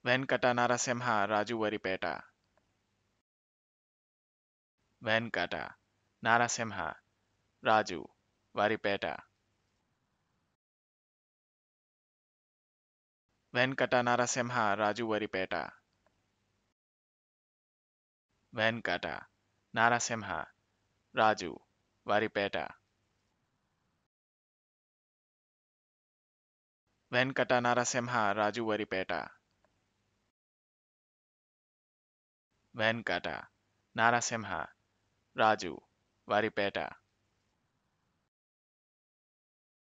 Venkata Narasimha Rajuvaripeta Venkata Semha Raju Varipeta Venkata Narasimha Rajuvaripeta Venkata Raju Varipeta Venkata Semha Raju Varipeta Venkata నారసింహ రాజు వారిపేట